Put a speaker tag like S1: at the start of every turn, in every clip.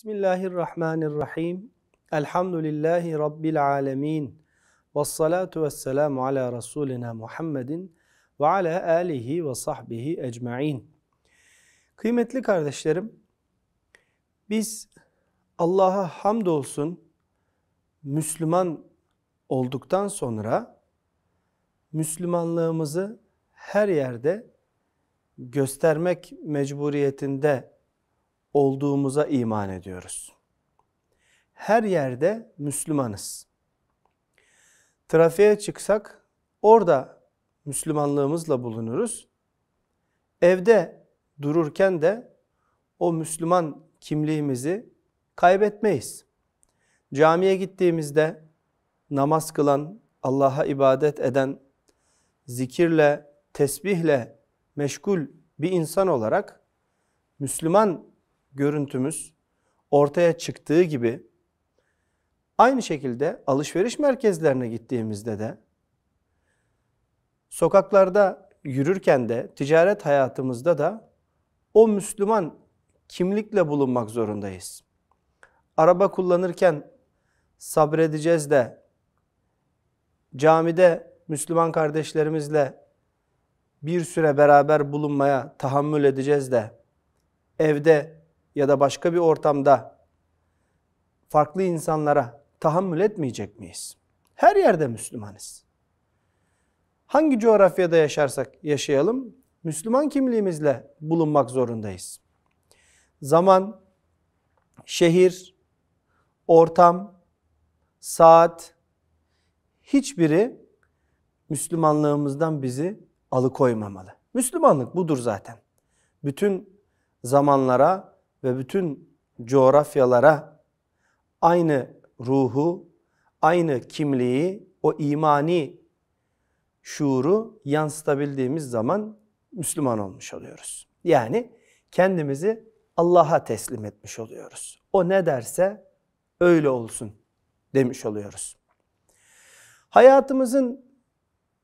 S1: Bismillahirrahmanirrahim. Elhamdülillahi Rabbil alemin. Vessalatu vesselamu ala Resulina Muhammedin ve ala alihi ve sahbihi ecmain. Kıymetli kardeşlerim, biz Allah'a hamdolsun Müslüman olduktan sonra Müslümanlığımızı her yerde göstermek mecburiyetinde olduğumuza iman ediyoruz. Her yerde Müslümanız. Trafiğe çıksak orada Müslümanlığımızla bulunuruz. Evde dururken de o Müslüman kimliğimizi kaybetmeyiz. Camiye gittiğimizde namaz kılan, Allah'a ibadet eden, zikirle, tesbihle meşgul bir insan olarak Müslüman görüntümüz ortaya çıktığı gibi aynı şekilde alışveriş merkezlerine gittiğimizde de sokaklarda yürürken de ticaret hayatımızda da o Müslüman kimlikle bulunmak zorundayız. Araba kullanırken sabredeceğiz de camide Müslüman kardeşlerimizle bir süre beraber bulunmaya tahammül edeceğiz de evde ya da başka bir ortamda farklı insanlara tahammül etmeyecek miyiz? Her yerde Müslümanız. Hangi coğrafyada yaşarsak yaşayalım, Müslüman kimliğimizle bulunmak zorundayız. Zaman, şehir, ortam, saat hiçbiri Müslümanlığımızdan bizi alıkoymamalı. Müslümanlık budur zaten. Bütün zamanlara, ve bütün coğrafyalara aynı ruhu, aynı kimliği, o imani şuuru yansıtabildiğimiz zaman Müslüman olmuş oluyoruz. Yani kendimizi Allah'a teslim etmiş oluyoruz. O ne derse öyle olsun demiş oluyoruz. Hayatımızın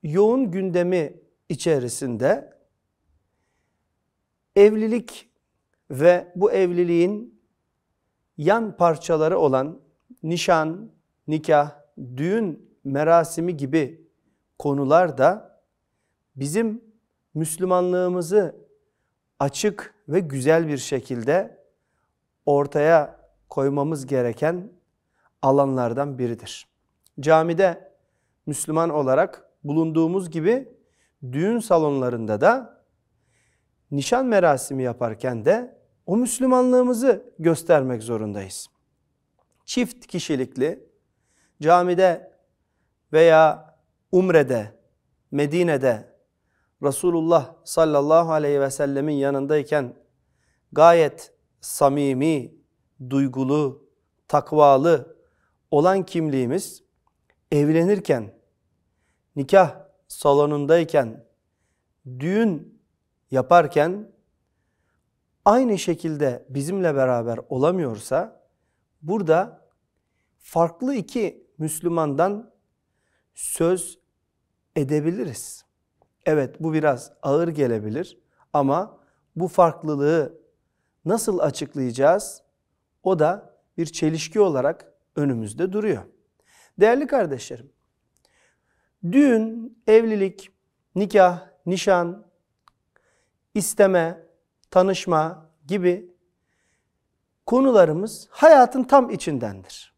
S1: yoğun gündemi içerisinde evlilik ve bu evliliğin yan parçaları olan nişan, nikah, düğün merasimi gibi konular da bizim Müslümanlığımızı açık ve güzel bir şekilde ortaya koymamız gereken alanlardan biridir. Camide Müslüman olarak bulunduğumuz gibi düğün salonlarında da nişan merasimi yaparken de o Müslümanlığımızı göstermek zorundayız. Çift kişilikli camide veya Umre'de, Medine'de Resulullah sallallahu aleyhi ve sellemin yanındayken gayet samimi, duygulu, takvalı olan kimliğimiz evlenirken, nikah salonundayken, düğün yaparken aynı şekilde bizimle beraber olamıyorsa burada farklı iki Müslümandan söz edebiliriz. Evet bu biraz ağır gelebilir ama bu farklılığı nasıl açıklayacağız? O da bir çelişki olarak önümüzde duruyor. Değerli kardeşlerim, düğün, evlilik, nikah, nişan, isteme, tanışma gibi konularımız hayatın tam içindendir.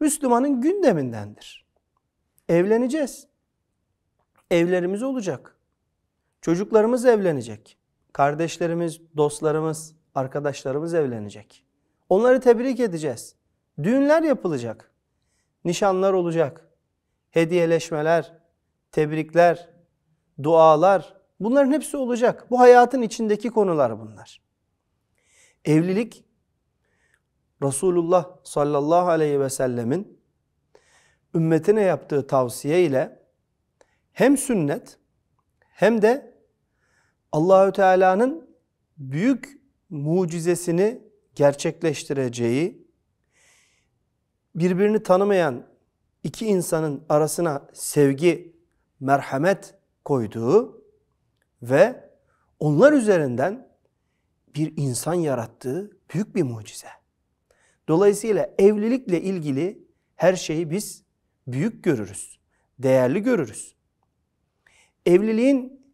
S1: Müslümanın gündemindendir. Evleneceğiz. Evlerimiz olacak. Çocuklarımız evlenecek. Kardeşlerimiz, dostlarımız, arkadaşlarımız evlenecek. Onları tebrik edeceğiz. Düğünler yapılacak. Nişanlar olacak. Hediyeleşmeler, tebrikler, dualar, Bunların hepsi olacak. Bu hayatın içindeki konular bunlar. Evlilik Resulullah sallallahu aleyhi ve sellemin ümmetine yaptığı tavsiye ile hem sünnet hem de Allahü Teala'nın büyük mucizesini gerçekleştireceği birbirini tanımayan iki insanın arasına sevgi, merhamet koyduğu ve onlar üzerinden bir insan yarattığı büyük bir mucize. Dolayısıyla evlilikle ilgili her şeyi biz büyük görürüz, değerli görürüz. Evliliğin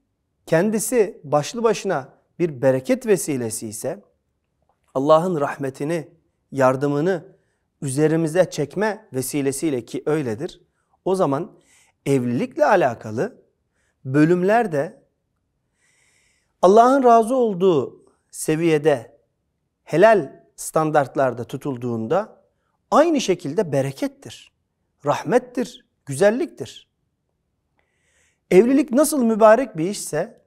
S1: kendisi başlı başına bir bereket vesilesi ise Allah'ın rahmetini, yardımını üzerimize çekme vesilesiyle ki öyledir. O zaman evlilikle alakalı bölümler de Allah'ın razı olduğu seviyede helal standartlarda tutulduğunda aynı şekilde berekettir, rahmettir, güzelliktir. Evlilik nasıl mübarek bir işse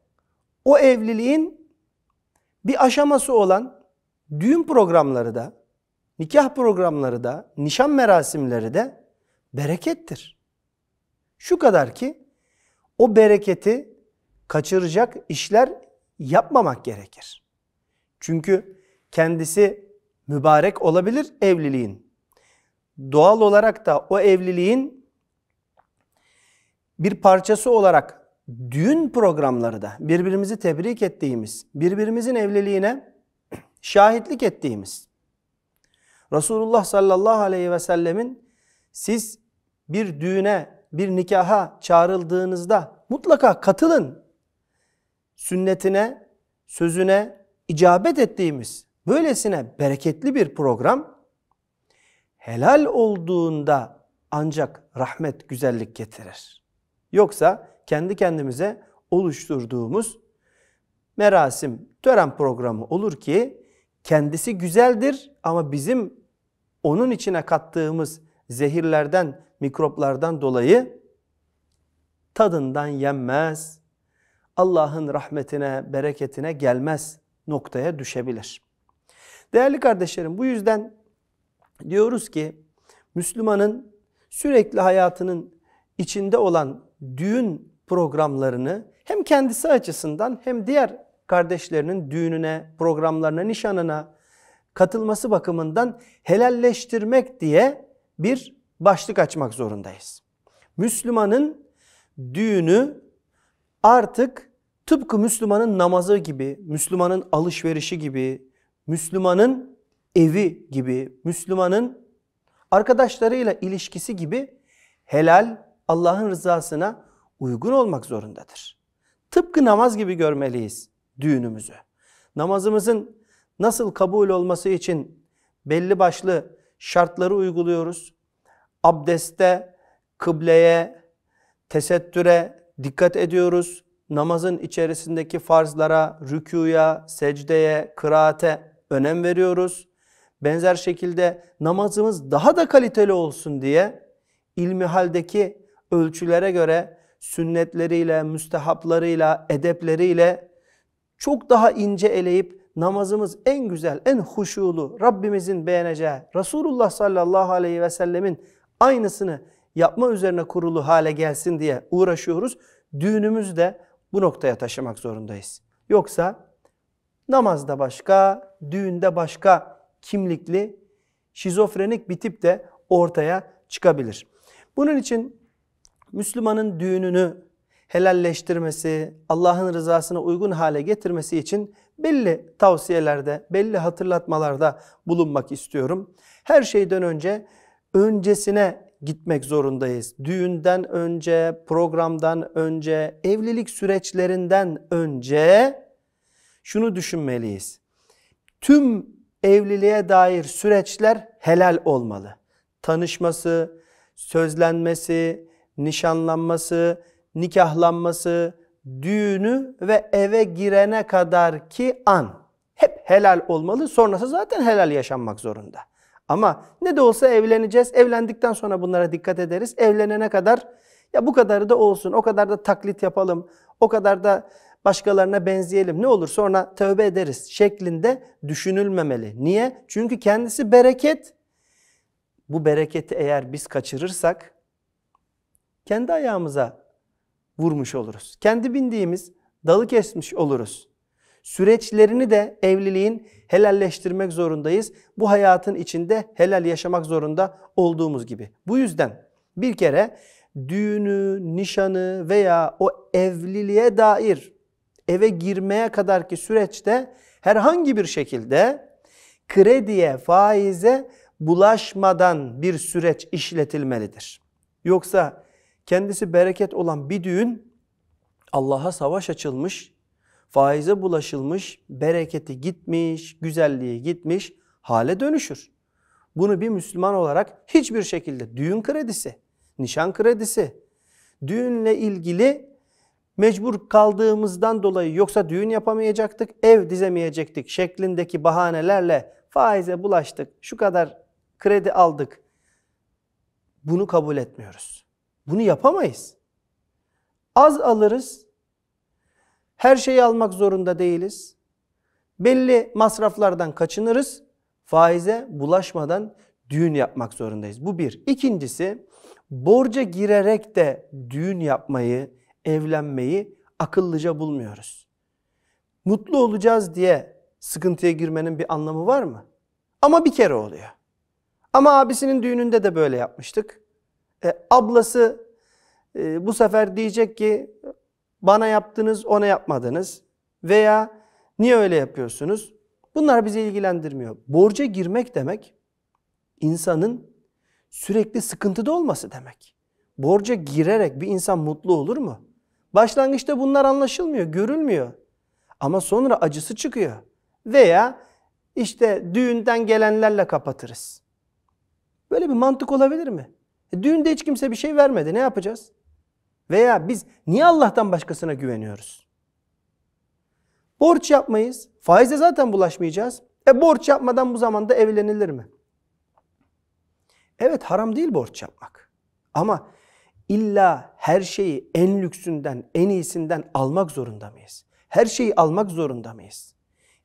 S1: o evliliğin bir aşaması olan düğün programları da, nikah programları da, nişan merasimleri de berekettir. Şu kadar ki o bereketi kaçıracak işler yapmamak gerekir. Çünkü kendisi mübarek olabilir evliliğin. Doğal olarak da o evliliğin bir parçası olarak düğün programları da birbirimizi tebrik ettiğimiz, birbirimizin evliliğine şahitlik ettiğimiz. Resulullah sallallahu aleyhi ve sellemin siz bir düğüne, bir nikaha çağrıldığınızda mutlaka katılın sünnetine, sözüne icabet ettiğimiz böylesine bereketli bir program helal olduğunda ancak rahmet güzellik getirir. Yoksa kendi kendimize oluşturduğumuz merasim, tören programı olur ki kendisi güzeldir ama bizim onun içine kattığımız zehirlerden, mikroplardan dolayı tadından yenmez, Allah'ın rahmetine, bereketine gelmez noktaya düşebilir. Değerli kardeşlerim bu yüzden diyoruz ki Müslümanın sürekli hayatının içinde olan düğün programlarını hem kendisi açısından hem diğer kardeşlerinin düğününe, programlarına, nişanına katılması bakımından helalleştirmek diye bir başlık açmak zorundayız. Müslümanın düğünü artık Tıpkı Müslümanın namazı gibi, Müslümanın alışverişi gibi, Müslümanın evi gibi, Müslümanın arkadaşlarıyla ilişkisi gibi helal Allah'ın rızasına uygun olmak zorundadır. Tıpkı namaz gibi görmeliyiz düğünümüzü. Namazımızın nasıl kabul olması için belli başlı şartları uyguluyoruz. Abdeste, kıbleye, tesettüre dikkat ediyoruz namazın içerisindeki farzlara, rükuya, secdeye, kıraate önem veriyoruz. Benzer şekilde namazımız daha da kaliteli olsun diye ilmi haldeki ölçülere göre sünnetleriyle, müstehaplarıyla, edepleriyle çok daha ince eleyip namazımız en güzel, en huşulu, Rabbimizin beğeneceği, Resulullah sallallahu aleyhi ve sellemin aynısını yapma üzerine kurulu hale gelsin diye uğraşıyoruz. Düğünümüz de bu noktaya taşımak zorundayız. Yoksa namazda başka, düğünde başka kimlikli, şizofrenik bir tip de ortaya çıkabilir. Bunun için Müslümanın düğününü helalleştirmesi, Allah'ın rızasına uygun hale getirmesi için belli tavsiyelerde, belli hatırlatmalarda bulunmak istiyorum. Her şeyden önce öncesine gitmek zorundayız. Düğünden önce, programdan önce, evlilik süreçlerinden önce şunu düşünmeliyiz. Tüm evliliğe dair süreçler helal olmalı. Tanışması, sözlenmesi, nişanlanması, nikahlanması, düğünü ve eve girene kadar ki an hep helal olmalı. Sonrası zaten helal yaşanmak zorunda. Ama ne de olsa evleneceğiz. Evlendikten sonra bunlara dikkat ederiz. Evlenene kadar ya bu kadarı da olsun. O kadar da taklit yapalım. O kadar da başkalarına benzeyelim. Ne olur sonra tövbe ederiz şeklinde düşünülmemeli. Niye? Çünkü kendisi bereket. Bu bereketi eğer biz kaçırırsak kendi ayağımıza vurmuş oluruz. Kendi bindiğimiz dalı kesmiş oluruz süreçlerini de evliliğin helalleştirmek zorundayız. Bu hayatın içinde helal yaşamak zorunda olduğumuz gibi. Bu yüzden bir kere düğünü, nişanı veya o evliliğe dair eve girmeye kadarki süreçte herhangi bir şekilde krediye, faize bulaşmadan bir süreç işletilmelidir. Yoksa kendisi bereket olan bir düğün Allah'a savaş açılmış, faize bulaşılmış, bereketi gitmiş, güzelliği gitmiş hale dönüşür. Bunu bir Müslüman olarak hiçbir şekilde düğün kredisi, nişan kredisi, düğünle ilgili mecbur kaldığımızdan dolayı yoksa düğün yapamayacaktık, ev dizemeyecektik şeklindeki bahanelerle faize bulaştık, şu kadar kredi aldık. Bunu kabul etmiyoruz. Bunu yapamayız. Az alırız, her şeyi almak zorunda değiliz. Belli masraflardan kaçınırız. Faize bulaşmadan düğün yapmak zorundayız. Bu bir. İkincisi borca girerek de düğün yapmayı, evlenmeyi akıllıca bulmuyoruz. Mutlu olacağız diye sıkıntıya girmenin bir anlamı var mı? Ama bir kere oluyor. Ama abisinin düğününde de böyle yapmıştık. E, ablası e, bu sefer diyecek ki bana yaptınız, ona yapmadınız veya niye öyle yapıyorsunuz? Bunlar bizi ilgilendirmiyor. Borca girmek demek insanın sürekli sıkıntıda olması demek. Borca girerek bir insan mutlu olur mu? Başlangıçta bunlar anlaşılmıyor, görülmüyor. Ama sonra acısı çıkıyor. Veya işte düğünden gelenlerle kapatırız. Böyle bir mantık olabilir mi? E, düğünde hiç kimse bir şey vermedi. Ne yapacağız? Veya biz niye Allah'tan başkasına güveniyoruz? Borç yapmayız. Faize zaten bulaşmayacağız. E borç yapmadan bu zamanda evlenilir mi? Evet haram değil borç yapmak. Ama illa her şeyi en lüksünden, en iyisinden almak zorunda mıyız? Her şeyi almak zorunda mıyız?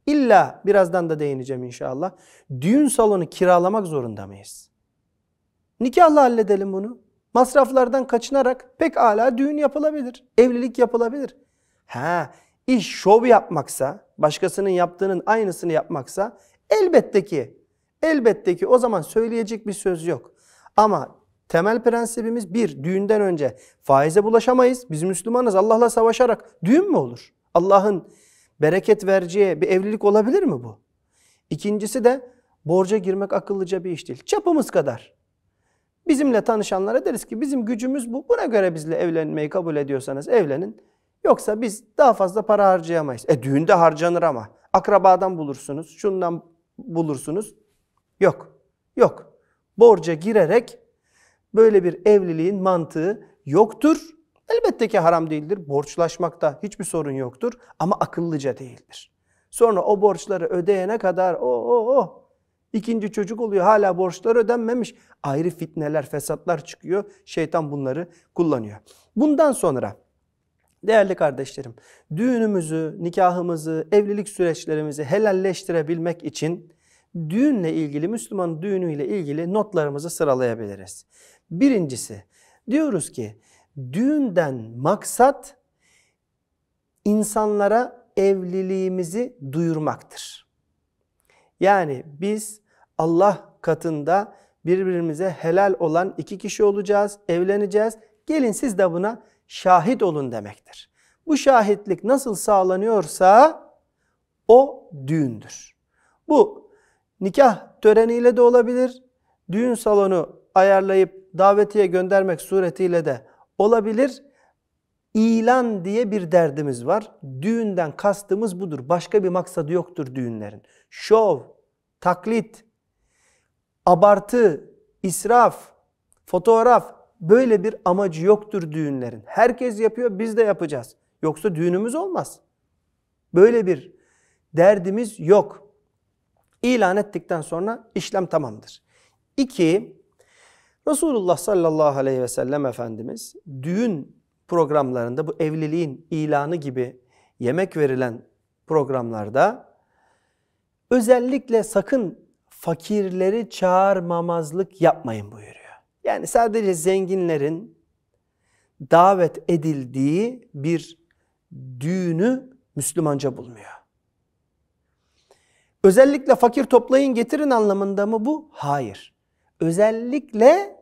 S1: İlla birazdan da değineceğim inşallah. Düğün salonu kiralamak zorunda mıyız? Nikahla halledelim bunu. Masraflardan kaçınarak pek ala düğün yapılabilir. Evlilik yapılabilir. Ha, iş şov yapmaksa, başkasının yaptığının aynısını yapmaksa elbette ki elbette ki o zaman söyleyecek bir söz yok. Ama temel prensibimiz bir, düğünden önce faize bulaşamayız. Biz Müslümanız Allah'la savaşarak düğün mü olur? Allah'ın bereket vereceği bir evlilik olabilir mi bu? İkincisi de borca girmek akıllıca bir iş değil. Çapımız kadar Bizimle tanışanlara deriz ki bizim gücümüz bu. Buna göre bizle evlenmeyi kabul ediyorsanız evlenin. Yoksa biz daha fazla para harcayamayız. E düğünde harcanır ama. Akrabadan bulursunuz, şundan bulursunuz. Yok, yok. Borca girerek böyle bir evliliğin mantığı yoktur. Elbette ki haram değildir. Borçlaşmakta hiçbir sorun yoktur. Ama akıllıca değildir. Sonra o borçları ödeyene kadar o oh, o oh, o oh. İkinci çocuk oluyor hala borçlar ödenmemiş. Ayrı fitneler, fesatlar çıkıyor. Şeytan bunları kullanıyor. Bundan sonra değerli kardeşlerim düğünümüzü, nikahımızı, evlilik süreçlerimizi helalleştirebilmek için düğünle ilgili, Müslüman düğünüyle ilgili notlarımızı sıralayabiliriz. Birincisi diyoruz ki düğünden maksat insanlara evliliğimizi duyurmaktır. Yani biz Allah katında birbirimize helal olan iki kişi olacağız, evleneceğiz. Gelin siz de buna şahit olun demektir. Bu şahitlik nasıl sağlanıyorsa o düğündür. Bu nikah töreniyle de olabilir, düğün salonu ayarlayıp davetiye göndermek suretiyle de olabilir. İlan diye bir derdimiz var. Düğünden kastımız budur. Başka bir maksadı yoktur düğünlerin. Şov, taklit, abartı, israf, fotoğraf böyle bir amacı yoktur düğünlerin. Herkes yapıyor biz de yapacağız. Yoksa düğünümüz olmaz. Böyle bir derdimiz yok. İlan ettikten sonra işlem tamamdır. İki, Resulullah sallallahu aleyhi ve sellem Efendimiz düğün programlarında bu evliliğin ilanı gibi yemek verilen programlarda özellikle sakın fakirleri çağırmamazlık yapmayın buyuruyor. Yani sadece zenginlerin davet edildiği bir düğünü Müslümanca bulmuyor. Özellikle fakir toplayın getirin anlamında mı bu? Hayır. Özellikle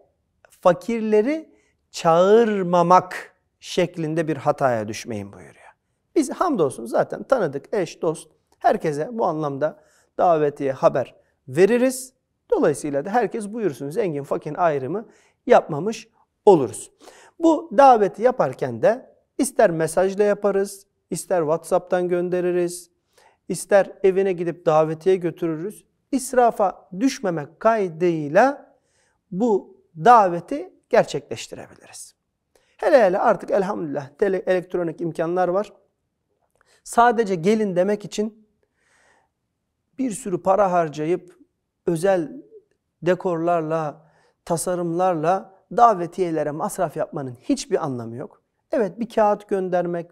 S1: fakirleri çağırmamak şeklinde bir hataya düşmeyin buyuruyor. Biz hamdolsun zaten tanıdık eş, dost herkese bu anlamda davetiye, haber veririz. Dolayısıyla da herkes buyursun zengin fakir ayrımı yapmamış oluruz. Bu daveti yaparken de ister mesajla yaparız, ister WhatsApp'tan göndeririz, ister evine gidip davetiye götürürüz. İsrafa düşmemek kaydıyla bu daveti gerçekleştirebiliriz. Hele hele artık elhamdülillah elektronik imkanlar var. Sadece gelin demek için bir sürü para harcayıp özel dekorlarla, tasarımlarla davetiyelere masraf yapmanın hiçbir anlamı yok. Evet bir kağıt göndermek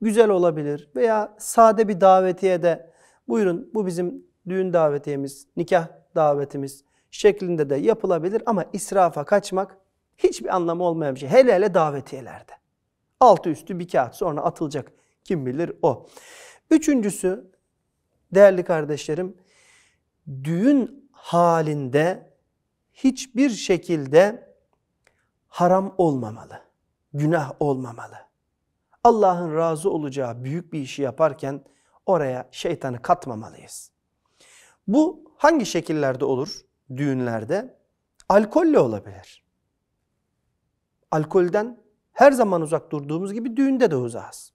S1: güzel olabilir veya sade bir davetiye de buyurun bu bizim düğün davetiyemiz, nikah davetimiz şeklinde de yapılabilir ama israfa kaçmak hiçbir anlamı olmayan bir şey. Hele hele davetiyelerde. Altı üstü bir kağıt sonra atılacak kim bilir o. Üçüncüsü Değerli kardeşlerim, düğün halinde hiçbir şekilde haram olmamalı, günah olmamalı. Allah'ın razı olacağı büyük bir işi yaparken oraya şeytanı katmamalıyız. Bu hangi şekillerde olur düğünlerde? Alkolle olabilir. Alkolden her zaman uzak durduğumuz gibi düğünde de uzağız.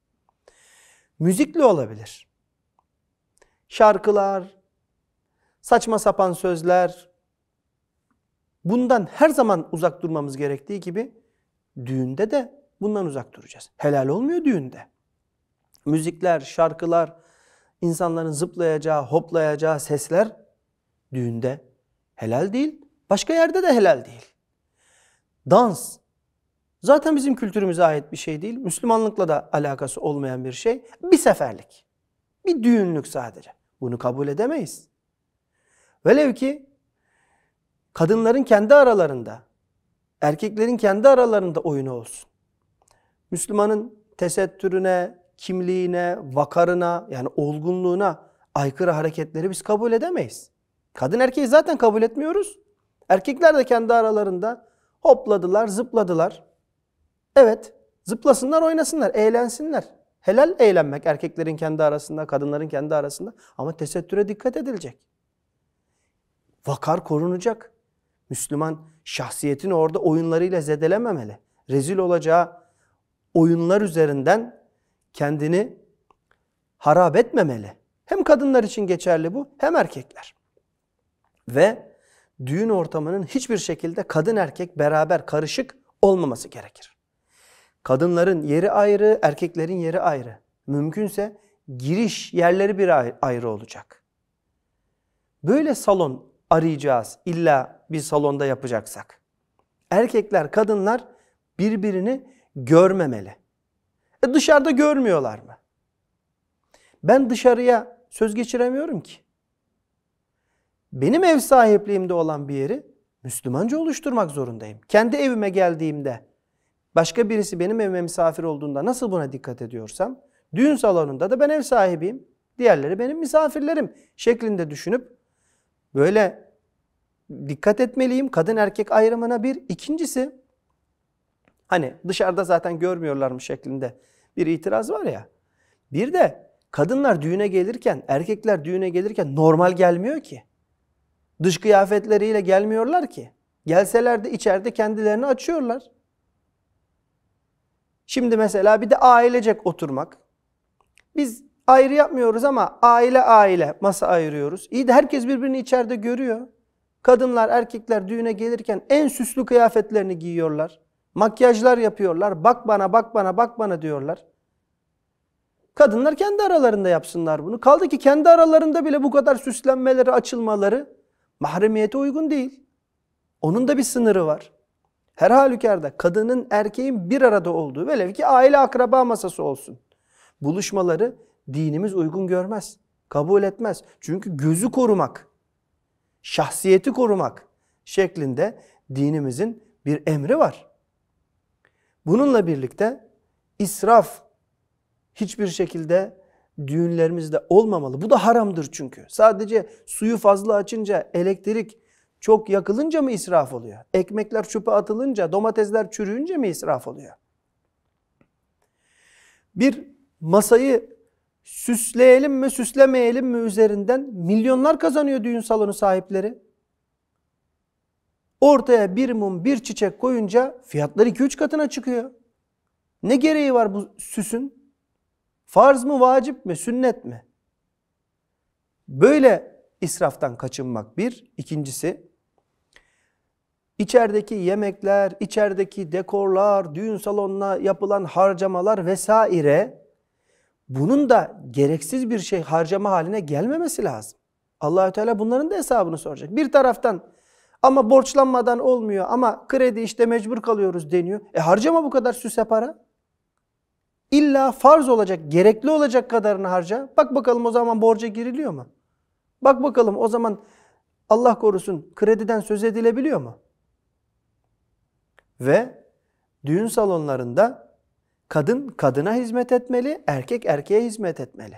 S1: Müzikle olabilir şarkılar, saçma sapan sözler. Bundan her zaman uzak durmamız gerektiği gibi düğünde de bundan uzak duracağız. Helal olmuyor düğünde. Müzikler, şarkılar, insanların zıplayacağı, hoplayacağı sesler düğünde helal değil. Başka yerde de helal değil. Dans zaten bizim kültürümüze ait bir şey değil. Müslümanlıkla da alakası olmayan bir şey. Bir seferlik. Bir düğünlük sadece. Bunu kabul edemeyiz. Velev ki kadınların kendi aralarında, erkeklerin kendi aralarında oyunu olsun. Müslümanın tesettürüne, kimliğine, vakarına yani olgunluğuna aykırı hareketleri biz kabul edemeyiz. Kadın erkeği zaten kabul etmiyoruz. Erkekler de kendi aralarında hopladılar, zıpladılar. Evet, zıplasınlar, oynasınlar, eğlensinler. Helal eğlenmek erkeklerin kendi arasında, kadınların kendi arasında ama tesettüre dikkat edilecek. Vakar korunacak. Müslüman şahsiyetini orada oyunlarıyla zedelememeli. Rezil olacağı oyunlar üzerinden kendini harap etmemeli. Hem kadınlar için geçerli bu hem erkekler. Ve düğün ortamının hiçbir şekilde kadın erkek beraber karışık olmaması gerekir. Kadınların yeri ayrı, erkeklerin yeri ayrı. Mümkünse giriş yerleri bir ayrı olacak. Böyle salon arayacağız illa bir salonda yapacaksak. Erkekler, kadınlar birbirini görmemeli. E dışarıda görmüyorlar mı? Ben dışarıya söz geçiremiyorum ki. Benim ev sahipliğimde olan bir yeri Müslümanca oluşturmak zorundayım. Kendi evime geldiğimde Başka birisi benim evime misafir olduğunda nasıl buna dikkat ediyorsam, düğün salonunda da ben ev sahibiyim, diğerleri benim misafirlerim şeklinde düşünüp böyle dikkat etmeliyim kadın erkek ayrımına bir. ikincisi hani dışarıda zaten görmüyorlarmış şeklinde bir itiraz var ya. Bir de kadınlar düğüne gelirken, erkekler düğüne gelirken normal gelmiyor ki. Dış kıyafetleriyle gelmiyorlar ki. Gelseler de içeride kendilerini açıyorlar. Şimdi mesela bir de ailecek oturmak. Biz ayrı yapmıyoruz ama aile aile masa ayırıyoruz. İyi de herkes birbirini içeride görüyor. Kadınlar, erkekler düğüne gelirken en süslü kıyafetlerini giyiyorlar. Makyajlar yapıyorlar. Bak bana, bak bana, bak bana diyorlar. Kadınlar kendi aralarında yapsınlar bunu. Kaldı ki kendi aralarında bile bu kadar süslenmeleri, açılmaları mahremiyete uygun değil. Onun da bir sınırı var. Her halükarda kadının erkeğin bir arada olduğu velev ki aile akraba masası olsun. Buluşmaları dinimiz uygun görmez. Kabul etmez. Çünkü gözü korumak, şahsiyeti korumak şeklinde dinimizin bir emri var. Bununla birlikte israf hiçbir şekilde düğünlerimizde olmamalı. Bu da haramdır çünkü. Sadece suyu fazla açınca elektrik çok yakılınca mı israf oluyor? Ekmekler çöpe atılınca, domatesler çürüyünce mi israf oluyor? Bir masayı süsleyelim mi, süslemeyelim mi üzerinden milyonlar kazanıyor düğün salonu sahipleri. Ortaya bir mum, bir çiçek koyunca fiyatlar 2-3 katına çıkıyor. Ne gereği var bu süsün? Farz mı, vacip mi, sünnet mi? Böyle israftan kaçınmak bir. İkincisi İçerideki yemekler, içerideki dekorlar, düğün salonuna yapılan harcamalar vesaire bunun da gereksiz bir şey harcama haline gelmemesi lazım. Allahü Teala bunların da hesabını soracak. Bir taraftan ama borçlanmadan olmuyor ama kredi işte mecbur kalıyoruz deniyor. E harcama bu kadar süse para. İlla farz olacak, gerekli olacak kadarını harca. Bak bakalım o zaman borca giriliyor mu? Bak bakalım o zaman Allah korusun krediden söz edilebiliyor mu? Ve düğün salonlarında kadın kadına hizmet etmeli, erkek erkeğe hizmet etmeli.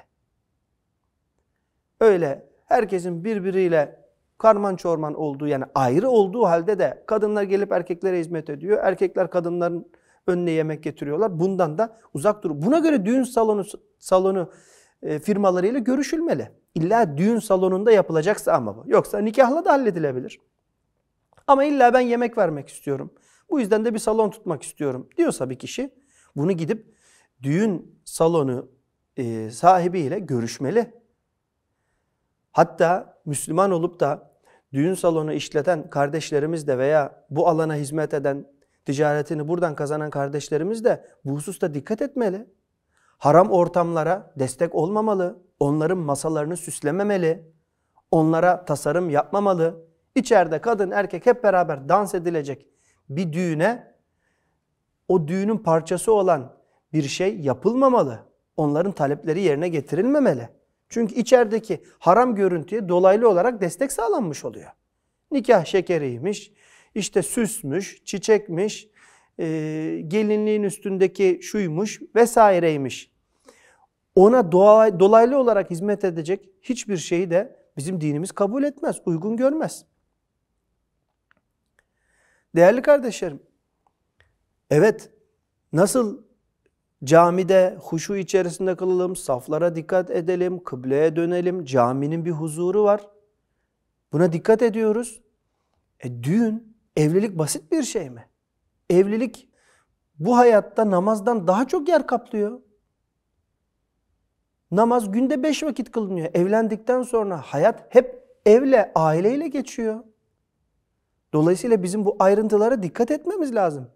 S1: Öyle herkesin birbiriyle karman çorman olduğu yani ayrı olduğu halde de kadınlar gelip erkeklere hizmet ediyor. Erkekler kadınların önüne yemek getiriyorlar. Bundan da uzak dur. Buna göre düğün salonu salonu e, firmalarıyla görüşülmeli. İlla düğün salonunda yapılacaksa ama bu. Yoksa nikahla da halledilebilir. Ama illa ben yemek vermek istiyorum. Bu yüzden de bir salon tutmak istiyorum diyorsa bir kişi bunu gidip düğün salonu e, sahibiyle görüşmeli. Hatta Müslüman olup da düğün salonu işleten kardeşlerimiz de veya bu alana hizmet eden, ticaretini buradan kazanan kardeşlerimiz de bu hususta dikkat etmeli. Haram ortamlara destek olmamalı, onların masalarını süslememeli, onlara tasarım yapmamalı. İçeride kadın erkek hep beraber dans edilecek bir düğüne o düğünün parçası olan bir şey yapılmamalı. Onların talepleri yerine getirilmemeli. Çünkü içerideki haram görüntüye dolaylı olarak destek sağlanmış oluyor. Nikah şekeriymiş, işte süsmüş, çiçekmiş, e, gelinliğin üstündeki şuymuş vesaireymiş. Ona dolaylı olarak hizmet edecek hiçbir şeyi de bizim dinimiz kabul etmez, uygun görmez. Değerli kardeşlerim, evet nasıl camide huşu içerisinde kılalım, saflara dikkat edelim, kıbleye dönelim, caminin bir huzuru var. Buna dikkat ediyoruz. E düğün, evlilik basit bir şey mi? Evlilik bu hayatta namazdan daha çok yer kaplıyor. Namaz günde beş vakit kılınıyor. Evlendikten sonra hayat hep evle, aileyle geçiyor. Dolayısıyla bizim bu ayrıntılara dikkat etmemiz lazım.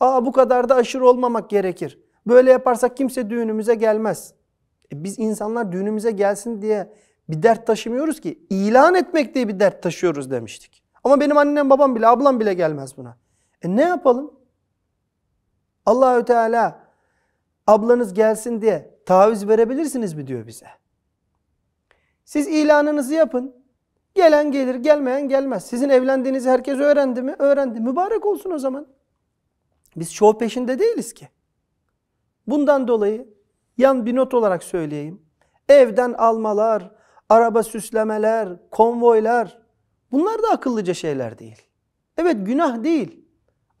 S1: Aa bu kadar da aşırı olmamak gerekir. Böyle yaparsak kimse düğünümüze gelmez. E biz insanlar düğünümüze gelsin diye bir dert taşımıyoruz ki. İlan etmek diye bir dert taşıyoruz demiştik. Ama benim annem babam bile ablam bile gelmez buna. E ne yapalım? Allahü Teala ablanız gelsin diye taviz verebilirsiniz mi diyor bize. Siz ilanınızı yapın. Gelen gelir, gelmeyen gelmez. Sizin evlendiğinizi herkes öğrendi mi? Öğrendi. Mübarek olsun o zaman. Biz şov peşinde değiliz ki. Bundan dolayı yan bir not olarak söyleyeyim. Evden almalar, araba süslemeler, konvoylar bunlar da akıllıca şeyler değil. Evet günah değil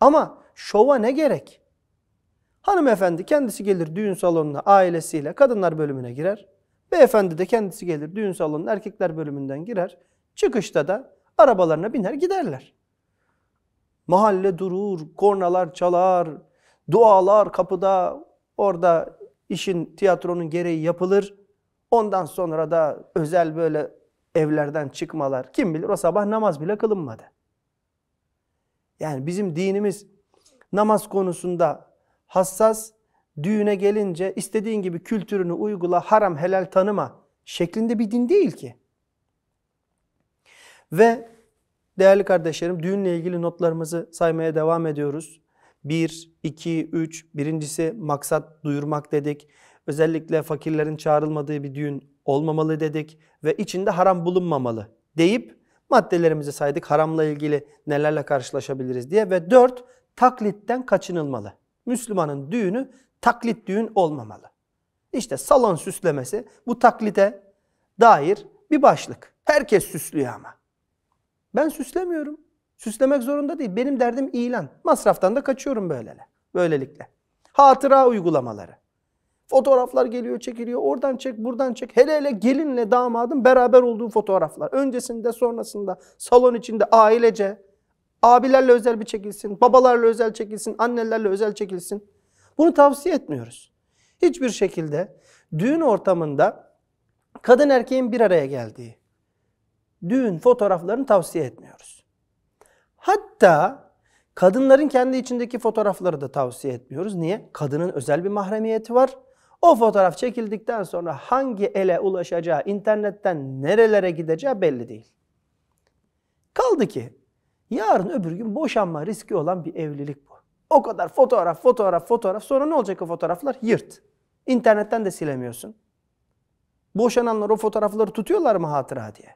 S1: ama şova ne gerek? Hanımefendi kendisi gelir düğün salonuna ailesiyle kadınlar bölümüne girer. Beyefendi de kendisi gelir düğün salonuna erkekler bölümünden girer. Çıkışta da arabalarına biner giderler. Mahalle durur, kornalar çalar, dualar kapıda, orada işin tiyatronun gereği yapılır. Ondan sonra da özel böyle evlerden çıkmalar. Kim bilir o sabah namaz bile kılınmadı. Yani bizim dinimiz namaz konusunda hassas, düğüne gelince istediğin gibi kültürünü uygula, haram helal tanıma şeklinde bir din değil ki. Ve değerli kardeşlerim düğünle ilgili notlarımızı saymaya devam ediyoruz. 1, 2, 3, birincisi maksat duyurmak dedik. Özellikle fakirlerin çağrılmadığı bir düğün olmamalı dedik ve içinde haram bulunmamalı deyip maddelerimizi saydık haramla ilgili nelerle karşılaşabiliriz diye ve 4 taklitten kaçınılmalı. Müslümanın düğünü taklit düğün olmamalı. İşte salon süslemesi bu taklite dair bir başlık. Herkes süslüyor ama. Ben süslemiyorum. Süslemek zorunda değil. Benim derdim ilan. Masraftan da kaçıyorum böylele. Böylelikle. Hatıra uygulamaları. Fotoğraflar geliyor çekiliyor. Oradan çek buradan çek. Hele hele gelinle damadın beraber olduğu fotoğraflar. Öncesinde sonrasında salon içinde ailece. Abilerle özel bir çekilsin. Babalarla özel çekilsin. Annelerle özel çekilsin. Bunu tavsiye etmiyoruz. Hiçbir şekilde düğün ortamında kadın erkeğin bir araya geldiği, düğün fotoğraflarını tavsiye etmiyoruz. Hatta kadınların kendi içindeki fotoğrafları da tavsiye etmiyoruz. Niye? Kadının özel bir mahremiyeti var. O fotoğraf çekildikten sonra hangi ele ulaşacağı, internetten nerelere gideceği belli değil. Kaldı ki yarın öbür gün boşanma riski olan bir evlilik bu. O kadar fotoğraf, fotoğraf, fotoğraf. Sonra ne olacak o fotoğraflar? Yırt. İnternetten de silemiyorsun. Boşananlar o fotoğrafları tutuyorlar mı hatıra diye?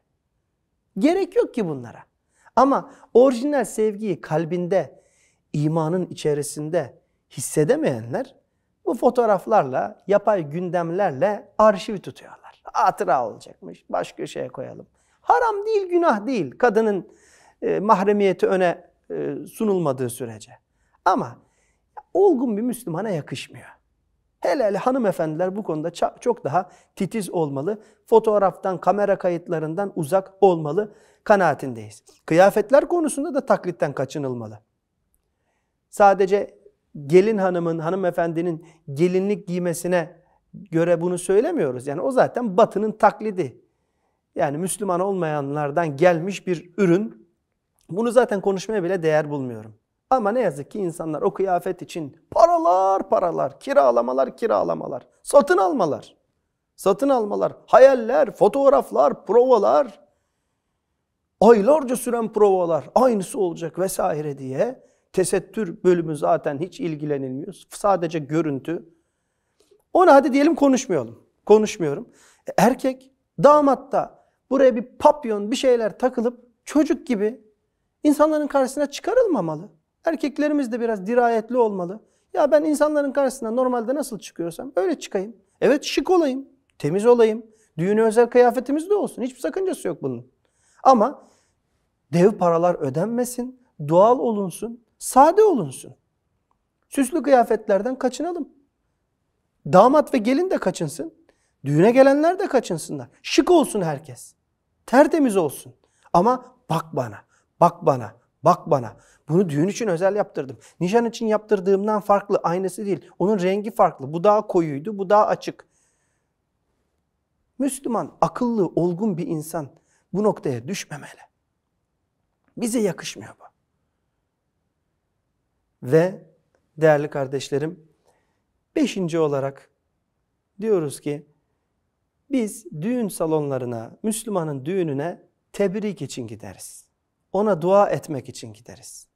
S1: Gerek yok ki bunlara. Ama orijinal sevgiyi kalbinde, imanın içerisinde hissedemeyenler bu fotoğraflarla, yapay gündemlerle arşiv tutuyorlar. Hatıra olacakmış, baş köşeye koyalım. Haram değil, günah değil. Kadının e, mahremiyeti öne e, sunulmadığı sürece. Ama olgun bir Müslümana yakışmıyor. Hele hele hanımefendiler bu konuda çok daha titiz olmalı. Fotoğraftan, kamera kayıtlarından uzak olmalı kanaatindeyiz. Kıyafetler konusunda da taklitten kaçınılmalı. Sadece gelin hanımın, hanımefendinin gelinlik giymesine göre bunu söylemiyoruz. Yani o zaten batının taklidi. Yani Müslüman olmayanlardan gelmiş bir ürün. Bunu zaten konuşmaya bile değer bulmuyorum. Ama ne yazık ki insanlar o kıyafet için paralar paralar, kiralamalar kiralamalar, satın almalar, satın almalar, hayaller, fotoğraflar, provalar, aylarca süren provalar, aynısı olacak vesaire diye tesettür bölümü zaten hiç ilgilenilmiyor. Sadece görüntü. Ona hadi diyelim konuşmayalım. Konuşmuyorum. E, erkek damatta buraya bir papyon bir şeyler takılıp çocuk gibi insanların karşısına çıkarılmamalı. Erkeklerimiz de biraz dirayetli olmalı. Ya ben insanların karşısında normalde nasıl çıkıyorsam öyle çıkayım. Evet şık olayım, temiz olayım. Düğüne özel kıyafetimiz de olsun. Hiçbir sakıncası yok bunun. Ama dev paralar ödenmesin, doğal olunsun, sade olunsun. Süslü kıyafetlerden kaçınalım. Damat ve gelin de kaçınsın. Düğüne gelenler de kaçınsınlar. Şık olsun herkes. Tertemiz olsun. Ama bak bana, bak bana. Bak bana. Bunu düğün için özel yaptırdım. Nişan için yaptırdığımdan farklı. Aynısı değil. Onun rengi farklı. Bu daha koyuydu, bu daha açık. Müslüman, akıllı, olgun bir insan bu noktaya düşmemeli. Bize yakışmıyor bu. Ve değerli kardeşlerim, beşinci olarak diyoruz ki biz düğün salonlarına, Müslümanın düğününe tebrik için gideriz ona dua etmek için gideriz.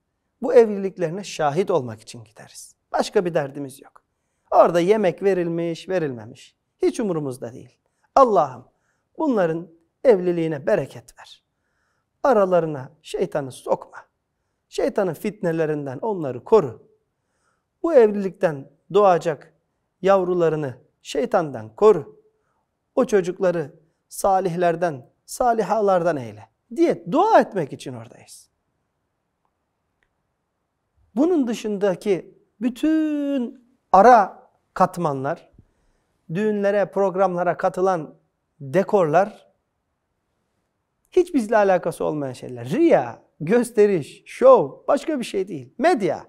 S1: Bu evliliklerine şahit olmak için gideriz. Başka bir derdimiz yok. Orada yemek verilmiş, verilmemiş. Hiç umurumuzda değil. Allah'ım bunların evliliğine bereket ver. Aralarına şeytanı sokma. Şeytanın fitnelerinden onları koru. Bu evlilikten doğacak yavrularını şeytandan koru. O çocukları salihlerden, salihalardan eyle diye dua etmek için oradayız. Bunun dışındaki bütün ara katmanlar, düğünlere, programlara katılan dekorlar hiç bizle alakası olmayan şeyler. Riya, gösteriş, şov başka bir şey değil. Medya.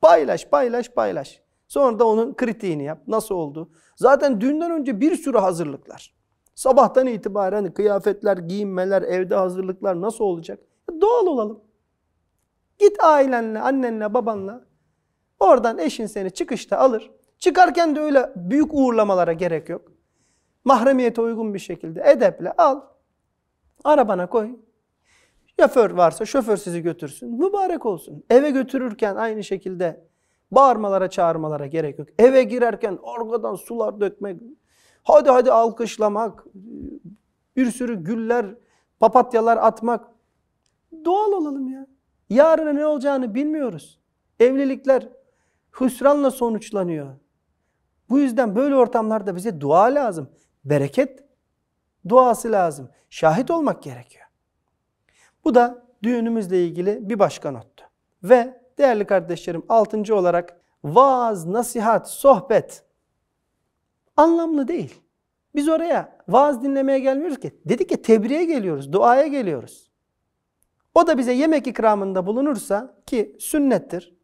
S1: Paylaş, paylaş, paylaş. Sonra da onun kritiğini yap. Nasıl oldu? Zaten düğünden önce bir sürü hazırlıklar. Sabahtan itibaren hani kıyafetler, giyinmeler, evde hazırlıklar nasıl olacak? Doğal olalım. Git ailenle, annenle, babanla. Oradan eşin seni çıkışta alır. Çıkarken de öyle büyük uğurlamalara gerek yok. Mahremiyete uygun bir şekilde edeple al. Arabana koy. Şoför varsa şoför sizi götürsün. Mübarek olsun. Eve götürürken aynı şekilde bağırmalara çağırmalara gerek yok. Eve girerken arkadan sular dökmek, Hadi hadi alkışlamak, bir sürü güller, papatyalar atmak. Doğal olalım ya. Yarına ne olacağını bilmiyoruz. Evlilikler hüsranla sonuçlanıyor. Bu yüzden böyle ortamlarda bize dua lazım. Bereket duası lazım. Şahit olmak gerekiyor. Bu da düğünümüzle ilgili bir başka nottu. Ve değerli kardeşlerim altıncı olarak vaaz, nasihat, sohbet anlamlı değil. Biz oraya vaaz dinlemeye gelmiyoruz ki. Dedik ki tebriğe geliyoruz, duaya geliyoruz. O da bize yemek ikramında bulunursa ki sünnettir.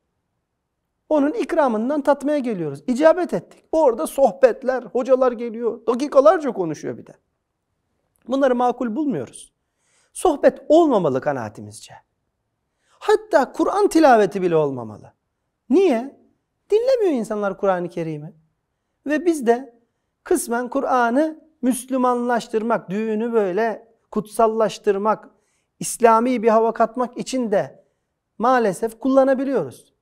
S1: Onun ikramından tatmaya geliyoruz. İcabet ettik. Orada sohbetler, hocalar geliyor. Dakikalarca konuşuyor bir de. Bunları makul bulmuyoruz. Sohbet olmamalı kanaatimizce. Hatta Kur'an tilaveti bile olmamalı. Niye? Dinlemiyor insanlar Kur'an-ı Kerim'i. Ve biz de kısmen Kur'an'ı Müslümanlaştırmak, düğünü böyle kutsallaştırmak, İslami bir hava katmak için de maalesef kullanabiliyoruz.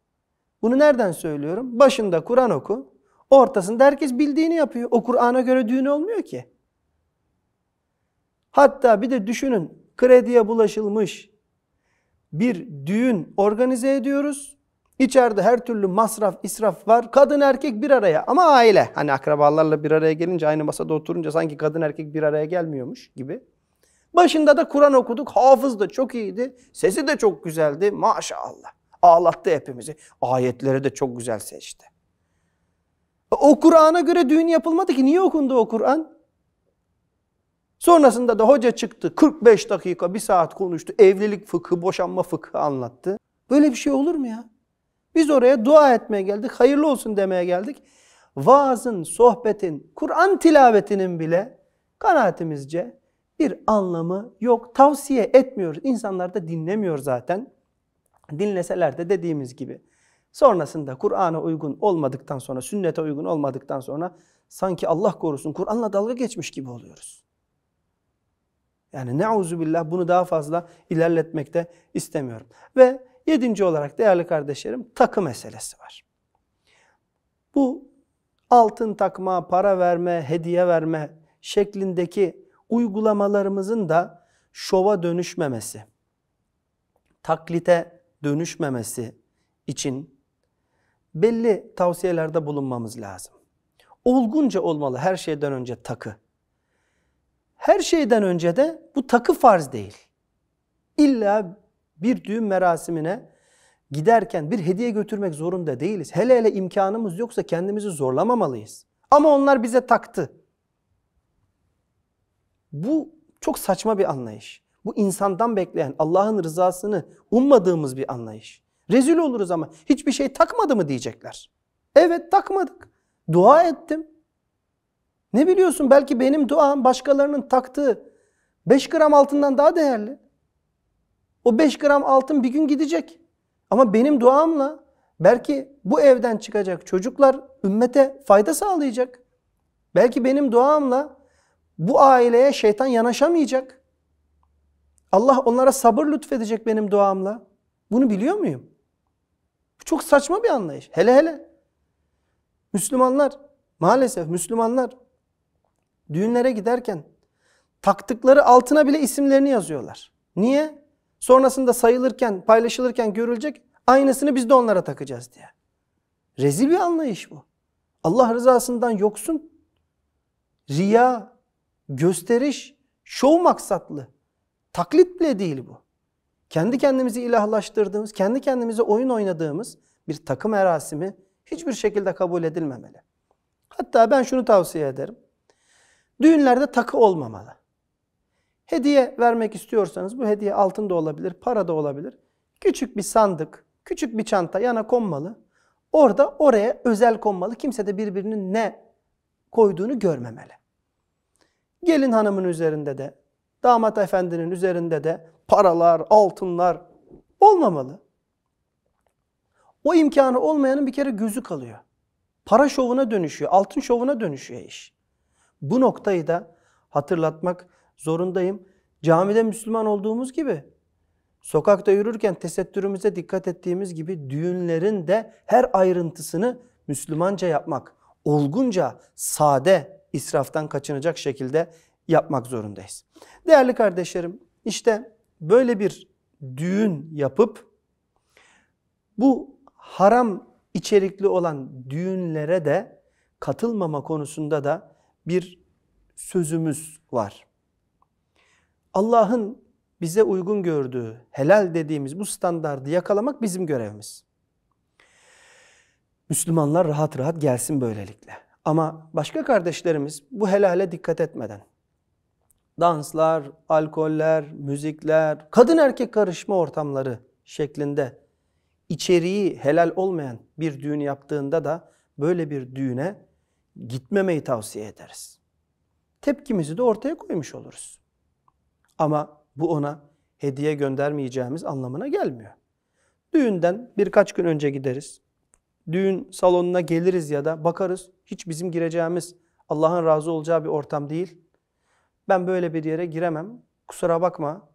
S1: Bunu nereden söylüyorum? Başında Kur'an oku, ortasında herkes bildiğini yapıyor. O Kur'an'a göre düğün olmuyor ki. Hatta bir de düşünün krediye bulaşılmış bir düğün organize ediyoruz. İçeride her türlü masraf, israf var. Kadın erkek bir araya ama aile. Hani akrabalarla bir araya gelince aynı masada oturunca sanki kadın erkek bir araya gelmiyormuş gibi. Başında da Kur'an okuduk. Hafız da çok iyiydi. Sesi de çok güzeldi. Maşallah. Ağlattı hepimizi. Ayetleri de çok güzel seçti. O Kur'an'a göre düğün yapılmadı ki. Niye okundu o Kur'an? Sonrasında da hoca çıktı. 45 dakika, bir saat konuştu. Evlilik fıkı, boşanma fıkı anlattı. Böyle bir şey olur mu ya? Biz oraya dua etmeye geldik, hayırlı olsun demeye geldik. Vaazın, sohbetin, Kur'an tilavetinin bile kanaatimizce bir anlamı yok. Tavsiye etmiyoruz. İnsanlar da dinlemiyor zaten. Dinleseler de dediğimiz gibi. Sonrasında Kur'an'a uygun olmadıktan sonra, sünnete uygun olmadıktan sonra sanki Allah korusun Kur'an'la dalga geçmiş gibi oluyoruz. Yani ne'uzu billah bunu daha fazla ilerletmekte istemiyorum. Ve Yedinci olarak değerli kardeşlerim takı meselesi var. Bu altın takma, para verme, hediye verme şeklindeki uygulamalarımızın da şova dönüşmemesi, taklite dönüşmemesi için belli tavsiyelerde bulunmamız lazım. Olgunca olmalı her şeyden önce takı. Her şeyden önce de bu takı farz değil. İlla bir düğün merasimine giderken bir hediye götürmek zorunda değiliz. Hele hele imkanımız yoksa kendimizi zorlamamalıyız. Ama onlar bize taktı. Bu çok saçma bir anlayış. Bu insandan bekleyen Allah'ın rızasını ummadığımız bir anlayış. Rezil oluruz ama hiçbir şey takmadı mı diyecekler. Evet takmadık. Dua ettim. Ne biliyorsun belki benim duam başkalarının taktığı 5 gram altından daha değerli. O 5 gram altın bir gün gidecek. Ama benim duamla belki bu evden çıkacak çocuklar ümmete fayda sağlayacak. Belki benim duamla bu aileye şeytan yanaşamayacak. Allah onlara sabır lütfedecek benim duamla. Bunu biliyor muyum? Çok saçma bir anlayış. Hele hele. Müslümanlar, maalesef Müslümanlar düğünlere giderken taktıkları altına bile isimlerini yazıyorlar. Niye? Sonrasında sayılırken, paylaşılırken görülecek aynısını biz de onlara takacağız diye. Rezil bir anlayış bu. Allah rızasından yoksun. Riya, gösteriş, şov maksatlı. Taklit bile değil bu. Kendi kendimizi ilahlaştırdığımız, kendi kendimize oyun oynadığımız bir takım erasimi hiçbir şekilde kabul edilmemeli. Hatta ben şunu tavsiye ederim. Düğünlerde takı olmamalı. Hediye vermek istiyorsanız bu hediye altın da olabilir, para da olabilir. Küçük bir sandık, küçük bir çanta yana konmalı. Orada oraya özel konmalı. Kimse de birbirinin ne koyduğunu görmemeli. Gelin hanımın üzerinde de, damat efendinin üzerinde de paralar, altınlar olmamalı. O imkanı olmayanın bir kere gözü kalıyor. Para şovuna dönüşüyor, altın şovuna dönüşüyor iş. Bu noktayı da hatırlatmak zorundayım. Camide Müslüman olduğumuz gibi, sokakta yürürken tesettürümüze dikkat ettiğimiz gibi düğünlerin de her ayrıntısını Müslümanca yapmak, olgunca, sade, israftan kaçınacak şekilde yapmak zorundayız. Değerli kardeşlerim, işte böyle bir düğün yapıp bu haram içerikli olan düğünlere de katılmama konusunda da bir sözümüz var. Allah'ın bize uygun gördüğü, helal dediğimiz bu standardı yakalamak bizim görevimiz. Müslümanlar rahat rahat gelsin böylelikle. Ama başka kardeşlerimiz bu helale dikkat etmeden danslar, alkoller, müzikler, kadın erkek karışma ortamları şeklinde içeriği helal olmayan bir düğün yaptığında da böyle bir düğüne gitmemeyi tavsiye ederiz. Tepkimizi de ortaya koymuş oluruz. Ama bu ona hediye göndermeyeceğimiz anlamına gelmiyor. Düğünden birkaç gün önce gideriz. Düğün salonuna geliriz ya da bakarız hiç bizim gireceğimiz Allah'ın razı olacağı bir ortam değil. Ben böyle bir yere giremem. Kusura bakma.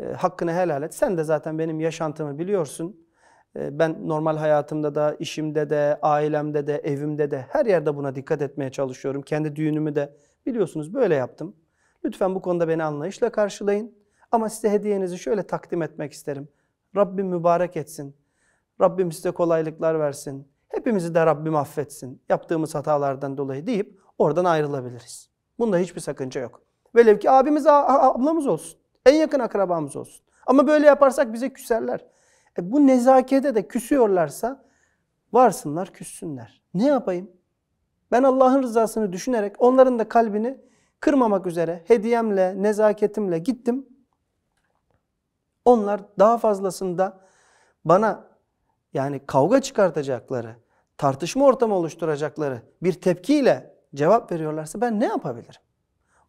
S1: E, hakkını helal et. Sen de zaten benim yaşantımı biliyorsun. E, ben normal hayatımda da, işimde de, ailemde de, evimde de her yerde buna dikkat etmeye çalışıyorum. Kendi düğünümü de biliyorsunuz böyle yaptım. Lütfen bu konuda beni anlayışla karşılayın. Ama size hediyenizi şöyle takdim etmek isterim. Rabbim mübarek etsin. Rabbim size kolaylıklar versin. Hepimizi de Rabbim affetsin. Yaptığımız hatalardan dolayı deyip oradan ayrılabiliriz. Bunda hiçbir sakınca yok. Velev ki abimiz ablamız olsun. En yakın akrabamız olsun. Ama böyle yaparsak bize küserler. E bu nezakete de küsüyorlarsa varsınlar küssünler. Ne yapayım? Ben Allah'ın rızasını düşünerek onların da kalbini kırmamak üzere hediyemle, nezaketimle gittim. Onlar daha fazlasında bana yani kavga çıkartacakları, tartışma ortamı oluşturacakları bir tepkiyle cevap veriyorlarsa ben ne yapabilirim?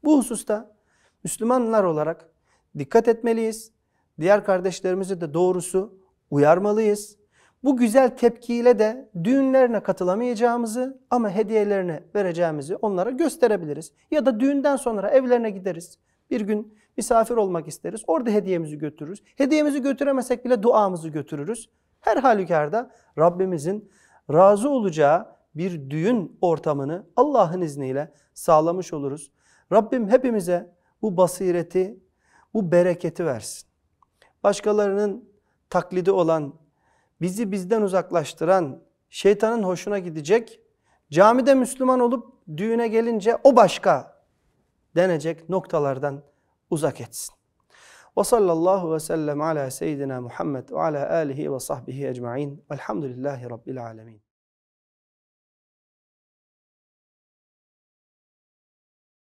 S1: Bu hususta Müslümanlar olarak dikkat etmeliyiz. Diğer kardeşlerimizi de doğrusu uyarmalıyız. Bu güzel tepkiyle de düğünlerine katılamayacağımızı ama hediyelerini vereceğimizi onlara gösterebiliriz. Ya da düğünden sonra evlerine gideriz. Bir gün misafir olmak isteriz. Orada hediyemizi götürürüz. Hediyemizi götüremesek bile duamızı götürürüz. Her halükarda Rabbimizin razı olacağı bir düğün ortamını Allah'ın izniyle sağlamış oluruz. Rabbim hepimize bu basireti, bu bereketi versin. Başkalarının taklidi olan bizi bizden uzaklaştıran, şeytanın hoşuna gidecek, camide Müslüman olup düğüne gelince o başka denecek noktalardan uzak etsin. Ve sallallahu ve sellem ala seyyidina Muhammed ve ala alihi ve sahbihi ecma'in. Velhamdülillahi Rabbil alemin.